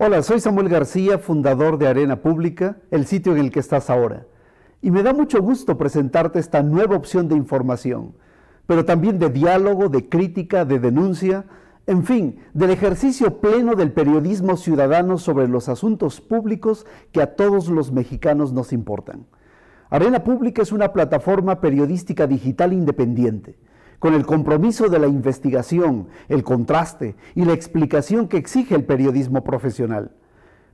Hola, soy Samuel García, fundador de Arena Pública, el sitio en el que estás ahora. Y me da mucho gusto presentarte esta nueva opción de información, pero también de diálogo, de crítica, de denuncia, en fin, del ejercicio pleno del periodismo ciudadano sobre los asuntos públicos que a todos los mexicanos nos importan. Arena Pública es una plataforma periodística digital independiente con el compromiso de la investigación, el contraste y la explicación que exige el periodismo profesional.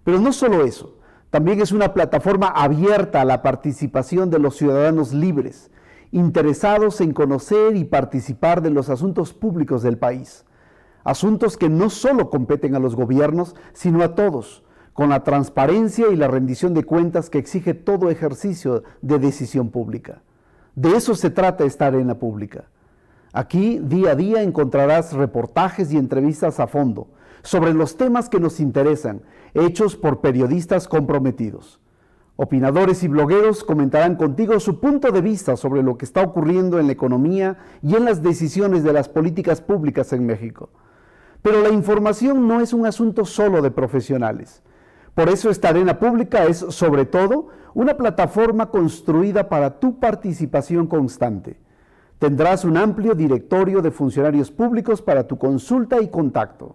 Pero no solo eso, también es una plataforma abierta a la participación de los ciudadanos libres, interesados en conocer y participar de los asuntos públicos del país. Asuntos que no solo competen a los gobiernos, sino a todos, con la transparencia y la rendición de cuentas que exige todo ejercicio de decisión pública. De eso se trata esta arena pública Aquí día a día encontrarás reportajes y entrevistas a fondo sobre los temas que nos interesan, hechos por periodistas comprometidos. Opinadores y blogueros comentarán contigo su punto de vista sobre lo que está ocurriendo en la economía y en las decisiones de las políticas públicas en México. Pero la información no es un asunto solo de profesionales. Por eso esta arena pública es, sobre todo, una plataforma construida para tu participación constante. Tendrás un amplio directorio de funcionarios públicos para tu consulta y contacto.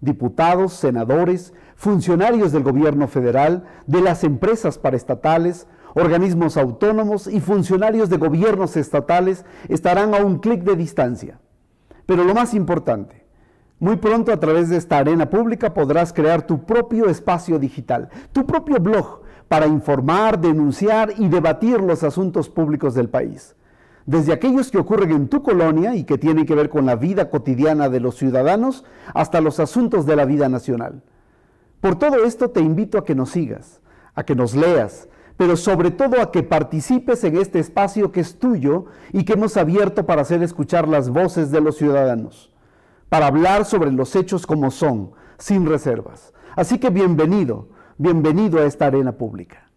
Diputados, senadores, funcionarios del gobierno federal, de las empresas paraestatales, organismos autónomos y funcionarios de gobiernos estatales estarán a un clic de distancia. Pero lo más importante, muy pronto a través de esta arena pública podrás crear tu propio espacio digital, tu propio blog para informar, denunciar y debatir los asuntos públicos del país desde aquellos que ocurren en tu colonia y que tienen que ver con la vida cotidiana de los ciudadanos hasta los asuntos de la vida nacional. Por todo esto te invito a que nos sigas, a que nos leas, pero sobre todo a que participes en este espacio que es tuyo y que hemos abierto para hacer escuchar las voces de los ciudadanos, para hablar sobre los hechos como son, sin reservas. Así que bienvenido, bienvenido a esta arena pública.